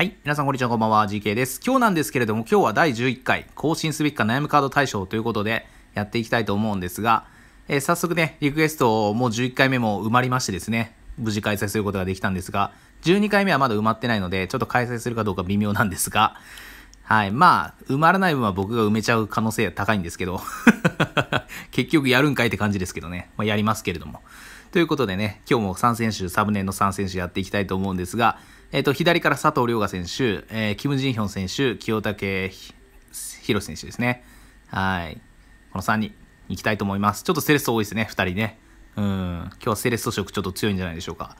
はい。皆さん、こんにちは。こんばんは。GK です。今日なんですけれども、今日は第11回、更新すべきか悩むカード対象ということで、やっていきたいと思うんですが、えー、早速ね、リクエストをもう11回目も埋まりましてですね、無事開催することができたんですが、12回目はまだ埋まってないので、ちょっと開催するかどうか微妙なんですが、はい。まあ、埋まらない分は僕が埋めちゃう可能性高いんですけど、結局やるんかいって感じですけどね、まあ、やりますけれども。ということでね、今日も3選手、サブネの3選手やっていきたいと思うんですが、えっ、ー、と、左から佐藤涼河選手、えー、キム・ジンヒョン選手、清武宏選手ですね。はい。この3人、いきたいと思います。ちょっとセレッソ多いですね、2人ね。うん。今日はセレッソ色ちょっと強いんじゃないでしょうか。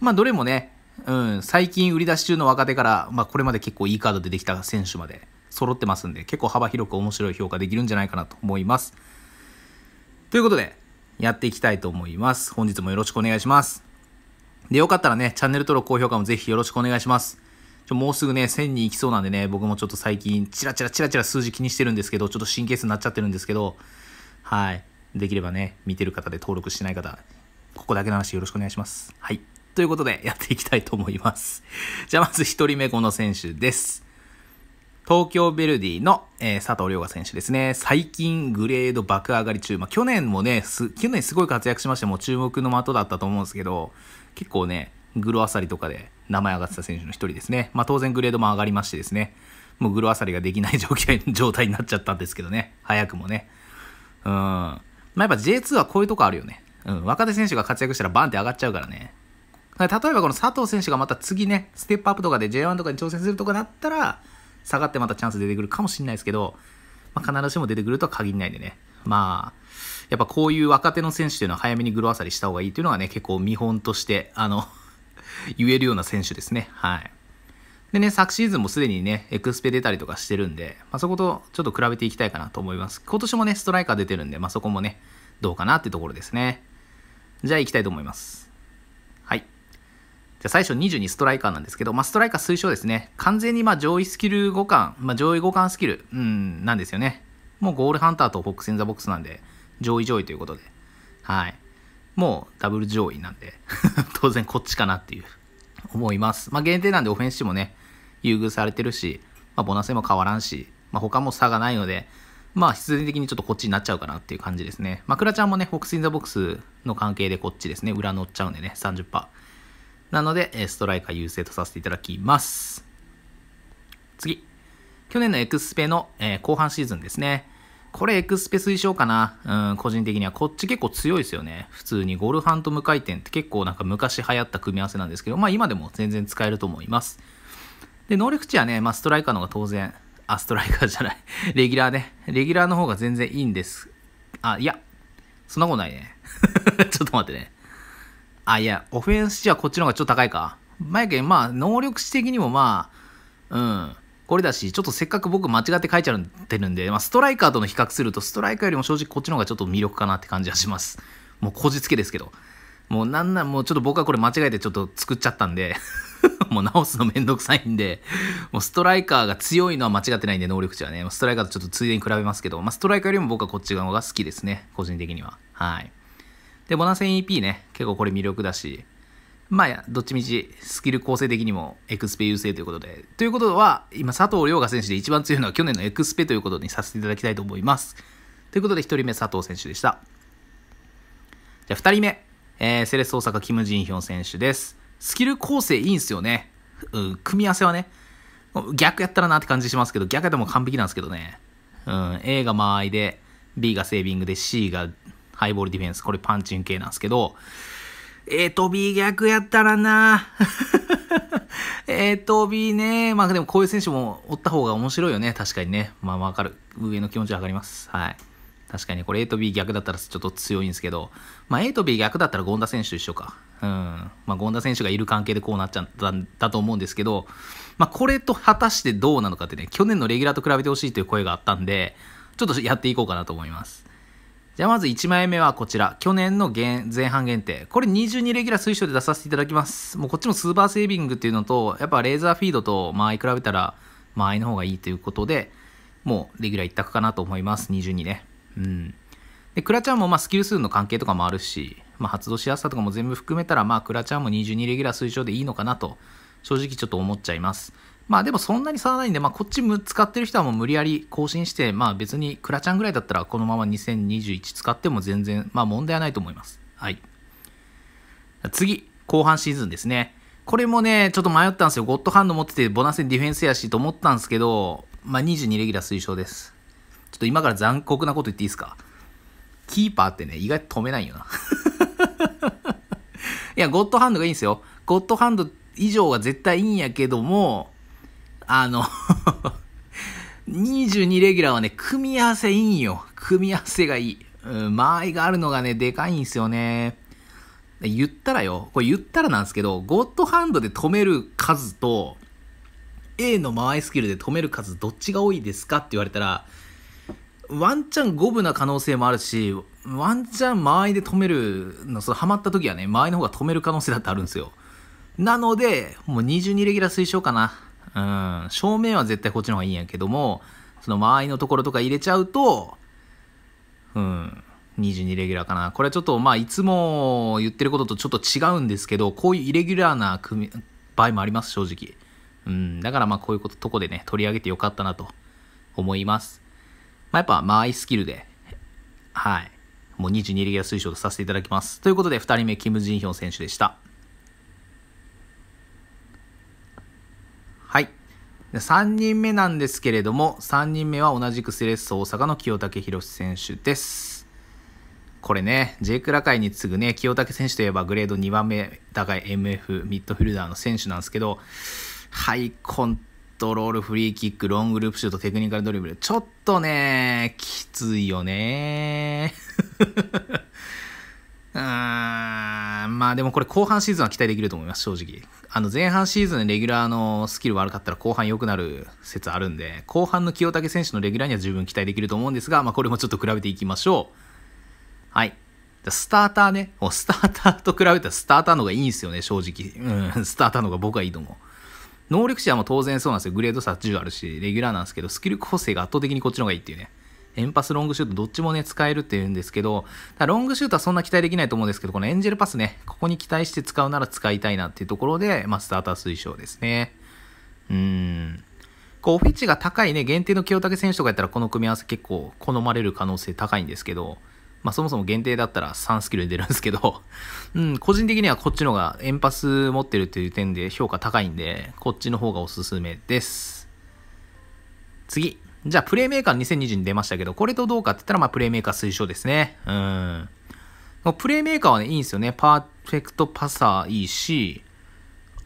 まあ、どれもね、うん、最近売り出し中の若手から、まあ、これまで結構いいカードでできた選手まで揃ってますんで、結構幅広く面白い評価できるんじゃないかなと思います。ということで、やっていきたいと思います。本日もよろしくお願いします。で、よかったらね、チャンネル登録、高評価もぜひよろしくお願いします。ちょもうすぐね、1000人いきそうなんでね、僕もちょっと最近、チラチラチラチラ数字気にしてるんですけど、ちょっと神経質になっちゃってるんですけど、はい。できればね、見てる方で登録してない方、ここだけの話よろしくお願いします。はい。ということで、やっていきたいと思います。じゃあ、まず1人目、この選手です。東京ヴェルディの、えー、佐藤涼河選手ですね。最近グレード爆上がり中。まあ、去年もね、去年すごい活躍しまして、もう注目の的だったと思うんですけど、結構ね、グロアサリとかで名前上がってた選手の1人ですね。まあ、当然グレードも上がりましてですね、もうグロアサリができない状 態になっちゃったんですけどね、早くもね。うん。まあ、やっぱ J2 はこういうとこあるよね。うん。若手選手が活躍したらバンって上がっちゃうからね。例えばこの佐藤選手がまた次ね、ステップアップとかで J1 とかに挑戦するとかだったら、下がってまたチャンス出てくるかもしれないですけど、まあ、必ずしも出てくるとは限らないんでね。まあ、やっぱこういう若手の選手っていうのは早めにグロアサりした方がいいというのがね、結構見本として、あの 言えるような選手ですね。はい。でね、昨シーズンもすでにね、エクスペ出たりとかしてるんで、まあ、そことちょっと比べていきたいかなと思います。今年もね、ストライカー出てるんで、まあ、そこもね、どうかなってところですね。じゃあ行きたいと思います。はい。じゃあ最初22ストライカーなんですけど、まあ、ストライカー推奨ですね。完全にま上位スキル互換、まあ、上位互換スキル、うん、なんですよね。もうゴールハンターとボックスインザボックスなんで、上位上位ということで、はい。もうダブル上位なんで 当然こっちかなっていう思います。まあ、限定なんでオフェンスもね、優遇されてるし、まあ、ボナスも変わらんし、まあ、他も差がないので、まあ、必然的にちょっとこっちになっちゃうかなっていう感じですね。まあ、クラちゃんもね、ホォックス・イン・ザ・ボックスの関係でこっちですね、裏乗っちゃうんでね、30%。なので、ストライカー優勢とさせていただきます。次。去年のエクスペの、えー、後半シーズンですね。これエクスペ推奨かな。うん、個人的には。こっち結構強いですよね。普通にゴルハンと無回転って結構なんか昔流行った組み合わせなんですけど、まあ今でも全然使えると思います。で、能力値はね、まあストライカーの方が当然、あ、ストライカーじゃない。レギュラーね。レギュラーの方が全然いいんです。あ、いや、そんなことないね。ちょっと待ってね。あ、いや、オフェンス値はこっちの方がちょっと高いか。まやけん、まあ能力値的にもまあ、うん。これだし、ちょっとせっかく僕間違って書いちゃってるんで、まあ、ストライカーとの比較すると、ストライカーよりも正直こっちの方がちょっと魅力かなって感じはします。もうこじつけですけど。もうなんなん、もうちょっと僕はこれ間違えてちょっと作っちゃったんで もう直すのめんどくさいんで、もうストライカーが強いのは間違ってないんで、能力値はね。ストライカーとちょっとついでに比べますけど、まあ、ストライカーよりも僕はこっち側が好きですね。個人的には。はい。で、ボナセン EP ね、結構これ魅力だし、まあ、どっちみちスキル構成的にもエクスペ優勢ということで。ということは、今、佐藤涼河選手で一番強いのは去年のエクスペということにさせていただきたいと思います。ということで、1人目佐藤選手でした。じゃあ、2人目、えー、セレッソ大阪キム・ジンヒョン選手です。スキル構成いいんすよね。うん、組み合わせはね。逆やったらなって感じしますけど、逆やったらも完璧なんですけどね。うん、A が間合いで、B がセービングで、C がハイボールディフェンス。これパンチン系なんですけど、A と B 逆やったらな A と B ね。まあでもこういう選手もおった方が面白いよね。確かにね。まあわかる。上の気持ち分かります。はい。確かにこれ A と B 逆だったらちょっと強いんですけど、まあ A と B 逆だったら権田選手と一緒か。うん。まあ権田選手がいる関係でこうなっちゃったんだと思うんですけど、まあこれと果たしてどうなのかってね、去年のレギュラーと比べてほしいという声があったんで、ちょっとやっていこうかなと思います。じゃあまず1枚目はこちら。去年の前半限定。これ22レギュラー推奨で出させていただきます。もうこっちもスーパーセービングっていうのと、やっぱレーザーフィードと間合い比べたら間合いの方がいいということで、もうレギュラー一択かなと思います。22ね。うん。で、クラちゃんもまあスキル数の関係とかもあるし、まあ発動しやすさとかも全部含めたら、まあクラちゃんも22レギュラー推奨でいいのかなと、正直ちょっと思っちゃいます。まあでもそんなに差はないんで、まあこっち使ってる人はもう無理やり更新して、まあ別にクラちゃんぐらいだったらこのまま2021使っても全然、まあ問題はないと思います。はい。次、後半シーズンですね。これもね、ちょっと迷ったんですよ。ゴッドハンド持ってて、ボナセンディフェンスやしと思ったんですけど、まあ22レギュラー推奨です。ちょっと今から残酷なこと言っていいですかキーパーってね、意外と止めないよないや、ゴッドハンドがいいんですよ。ゴッドハンド以上は絶対いいんやけども、あの22 レギュラーはね、組み合わせいいんよ。組み合わせがいい。うん、間合いがあるのがね、でかいんすよね。言ったらよ、これ言ったらなんですけど、ゴッドハンドで止める数と、A の間合いスキルで止める数、どっちが多いですかって言われたら、ワンチャン五分な可能性もあるし、ワンチャン間合いで止めるの、そのハマった時はね、間合いの方が止める可能性だってあるんですよ。なので、もう22レギュラー推奨かな。うん、正面は絶対こっちの方がいいんやけども、その間合いのところとか入れちゃうと、うん、22レギュラーかな。これちょっと、まあ、いつも言ってることとちょっと違うんですけど、こういうイレギュラーな組場合もあります、正直。うん、だからまあ、こういうこと、とこでね、取り上げてよかったなと思います。まあ、やっぱ、間合いスキルで、はい。もう22レギュラー推奨とさせていただきます。ということで、2人目、キム・ジンヒョン選手でした。3人目なんですけれども、3人目は同じくセレッソ大阪の清武博選手です。これね、ジェイクラ界に次ぐね、清武選手といえばグレード2番目高い MF ミッドフィルダーの選手なんですけど、ハイコントロール、フリーキック、ロングループシュート、テクニカルドリブル、ちょっとね、きついよね。あでもこれ後半シーズンは期待できると思います、正直。あの前半シーズンレギュラーのスキル悪かったら後半良くなる説あるんで、後半の清武選手のレギュラーには十分期待できると思うんですが、まあこれもちょっと比べていきましょう。はい。スターターね。スターターと比べたらスターターの方がいいんですよね、正直。うん、スターターの方が僕はいいと思う。能力者も当然そうなんですよ。グレード差10あるし、レギュラーなんですけど、スキル構成が圧倒的にこっちの方がいいっていうね。エンパス、ロングシュート、どっちもね、使えるっていうんですけど、ロングシュートはそんな期待できないと思うんですけど、このエンジェルパスね、ここに期待して使うなら使いたいなっていうところで、まあ、スターター推奨ですね。うーん。こう、オフィチが高いね、限定の清武選手とかやったら、この組み合わせ結構好まれる可能性高いんですけど、まあ、そもそも限定だったら3スキルに出るんですけど うん、個人的にはこっちの方がエンパス持ってるっていう点で評価高いんで、こっちの方がおすすめです。次。じゃあ、プレイメーカー2020に出ましたけど、これとどうかって言ったら、まあ、プレイメーカー推奨ですね。うん。プレイメーカーはね、いいんですよね。パーフェクトパサーいいし、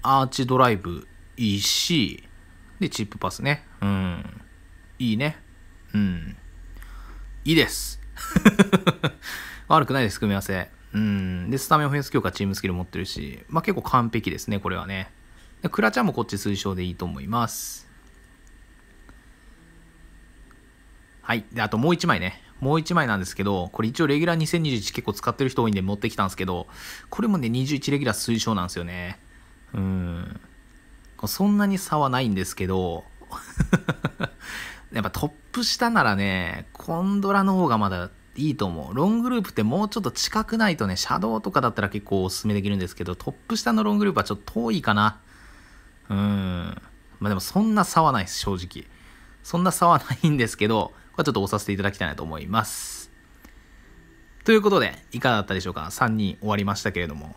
アーチドライブいいし、で、チップパスね。うん。いいね。うん。いいです。悪くないです、組み合わせ。うん。で、スタメンオフェンス強化チームスキル持ってるし、まあ結構完璧ですね、これはね。クラちゃんもこっち推奨でいいと思います。はい。で、あともう1枚ね。もう1枚なんですけど、これ一応レギュラー2021結構使ってる人多いんで持ってきたんですけど、これもね、21レギュラー推奨なんですよね。うん。そんなに差はないんですけど、やっぱトップ下ならね、コンドラの方がまだいいと思う。ロングループってもうちょっと近くないとね、シャドウとかだったら結構おすすめできるんですけど、トップ下のロングループはちょっと遠いかな。うん。まあでもそんな差はないです、正直。そんな差はないんですけど、はちょっと押させていただきたいなと思います。ということで、いかがだったでしょうか ?3 人終わりましたけれども。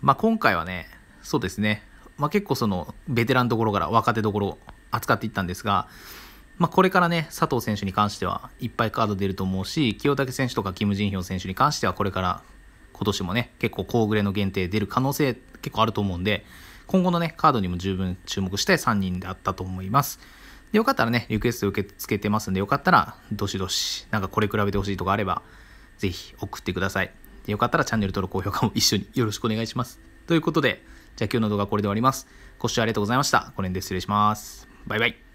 まあ、今回はね、そうですね。まあ、結構その、ベテランところから若手どころ扱っていったんですが、まあ、これからね、佐藤選手に関してはいっぱいカード出ると思うし、清武選手とかキム・ジンヒョン選手に関してはこれから今年もね、結構高グレの限定出る可能性結構あると思うんで、今後のね、カードにも十分注目して3人だったと思います。よかったらね、リクエスト受け付けてますんで、よかったら、どしどし、なんかこれ比べてほしいとかあれば、ぜひ送ってください。よかったらチャンネル登録、高評価も一緒によろしくお願いします。ということで、じゃあ今日の動画はこれで終わります。ご視聴ありがとうございました。この辺で失礼します。バイバイ。